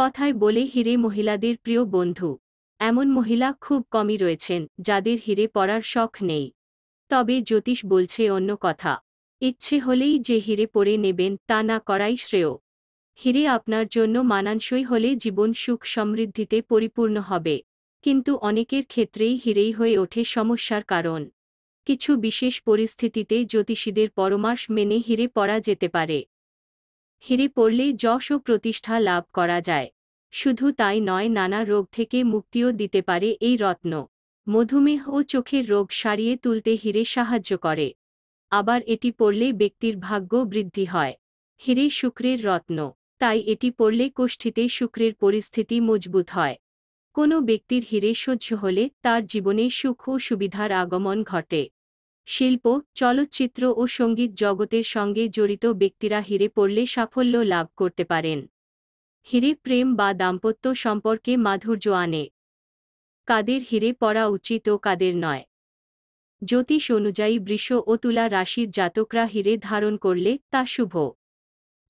কথায় বলে হিরে মহিলাদের প্রিয় বন্ধু এমন মহিলা খুব কমই রয়েছেন যাদের হিরে পরার শখ নেই তবে জ্যোতিষ বলছে অন্য কথা ইচ্ছে হলেই যে হিরে পরে নেবেন তা না করাই শ্রেয় হিরে আপনার জন্য মানানসই হলে জীবন সুখ সমৃদ্ধিতে পরিপূর্ণ হবে কিন্তু অনেকের ক্ষেত্রেই হিরেই হয়ে ওঠে সমস্যার কারণ কিছু বিশেষ পরিস্থিতিতে জ্যোতিষীদের পরমাশ মেনে হিরে পরা যেতে পারে হিরে পড়লে যশ ও প্রতিষ্ঠা লাভ করা যায় শুধু তাই নয় নানা রোগ থেকে মুক্তিও দিতে পারে এই রত্ন মধুমেহ ও চোখের রোগ সারিয়ে তুলতে হিরে সাহায্য করে আবার এটি পড়লে ব্যক্তির ভাগ্য বৃদ্ধি হয় হিরে শুক্রের রত্ন তাই এটি পড়লে কোষ্ঠীতে শুক্রের পরিস্থিতি মজবুত হয় কোনো ব্যক্তির হিরে সহ্য হলে তার জীবনে সুখ ও সুবিধার আগমন ঘটে শিল্প চলচ্চিত্র ও সঙ্গীত জগতের সঙ্গে জড়িত ব্যক্তিরা হিরে পড়লে সাফল্য লাভ করতে পারেন হিরে প্রেম বা দাম্পত্য সম্পর্কে মাধুর্য আনে কাদের হিরে পড়া উচিত ও কাদের নয় জ্যোতিষ অনুযায়ী বৃষ ও তুলা রাশির জাতকরা হিরে ধারণ করলে তা শুভ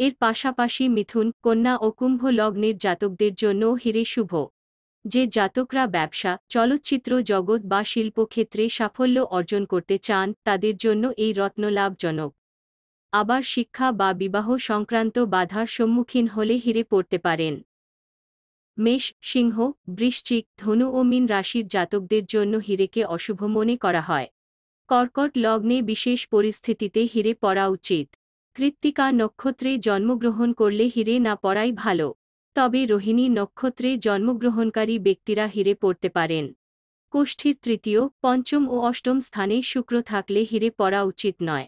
এর পাশাপাশি মিথুন কন্যা ও কুম্ভ লগ্নের জাতকদের জন্য হিরে শুভ যে জাতকরা ব্যবসা চলচ্চিত্র জগৎ বা শিল্পক্ষেত্রে সাফল্য অর্জন করতে চান তাদের জন্য এই রত্ন লাভজনক আবার শিক্ষা বা বিবাহ সংক্রান্ত বাধার সম্মুখীন হলে হিরে পড়তে পারেন মেষ সিংহ বৃশ্চিক ধনু ও মিন রাশির জাতকদের জন্য হিরেকে অশুভ মনে করা হয় কর্কট লগ্নে বিশেষ পরিস্থিতিতে হিরে পড়া উচিত কৃত্তিকা নক্ষত্রে জন্মগ্রহণ করলে হিরে না পড়াই ভালো তবে রোহিণী নক্ষত্রে জন্মগ্রহণকারী ব্যক্তিরা হিরে পড়তে পারেন কোষ্ঠীর তৃতীয় পঞ্চম ও অষ্টম স্থানে শুক্র থাকলে হিরে পড়া উচিত নয়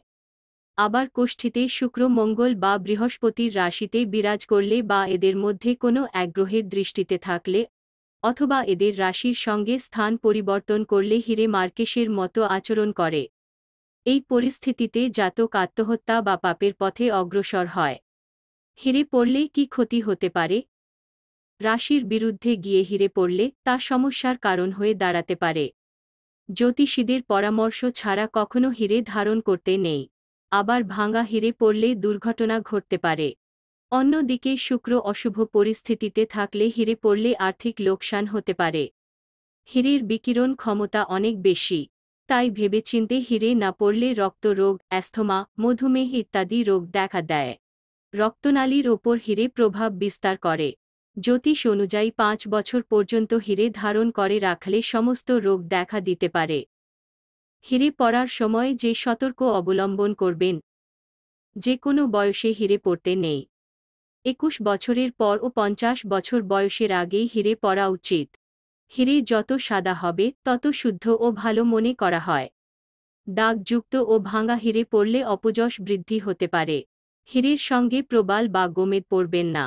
আবার কোষ্ঠীতে শুক্র মঙ্গল বা বৃহস্পতির রাশিতে বিরাজ করলে বা এদের মধ্যে কোনো আগ্রহের দৃষ্টিতে থাকলে অথবা এদের রাশির সঙ্গে স্থান পরিবর্তন করলে হিরে মার্কেশের মতো আচরণ করে এই পরিস্থিতিতে জাতক আত্মহত্যা বা পাপের পথে অগ্রসর হয় হিরে পড়লে কি ক্ষতি হতে পারে রাশির বিরুদ্ধে গিয়ে হিরে পড়লে তা সমস্যার কারণ হয়ে দাঁড়াতে পারে জ্যোতিষীদের পরামর্শ ছাড়া কখনো হিরে ধারণ করতে নেই আবার ভাঙা হিরে পড়লে দুর্ঘটনা ঘটতে পারে অন্যদিকে শুক্র অশুভ পরিস্থিতিতে থাকলে হিরে পড়লে আর্থিক লোকসান হতে পারে হিরের বিকিরণ ক্ষমতা অনেক বেশি তাই ভেবেচিন্তে হিরে না পড়লে রক্তরোগ অ্যাস্থমা মধুমেহ ইত্যাদি রোগ দেখা দেয় রক্তনালীর ওপর হিরে প্রভাব বিস্তার করে জ্যোতিষ অনুযায়ী পাঁচ বছর পর্যন্ত হিরে ধারণ করে রাখলে সমস্ত রোগ দেখা দিতে পারে হিরে পড়ার সময় যে সতর্ক অবলম্বন করবেন যে কোনো বয়সে হিরে পড়তে নেই একুশ বছরের পর ও পঞ্চাশ বছর বয়সের আগেই হিরে পড়া উচিত হিরে যত সাদা হবে তত শুদ্ধ ও ভালো মনে করা হয় দাগযুক্ত ও ভাঙা হিরে পড়লে অপযশ বৃদ্ধি হতে পারে হিরের সঙ্গে প্রবাল বা গোমেদ পড়বেন না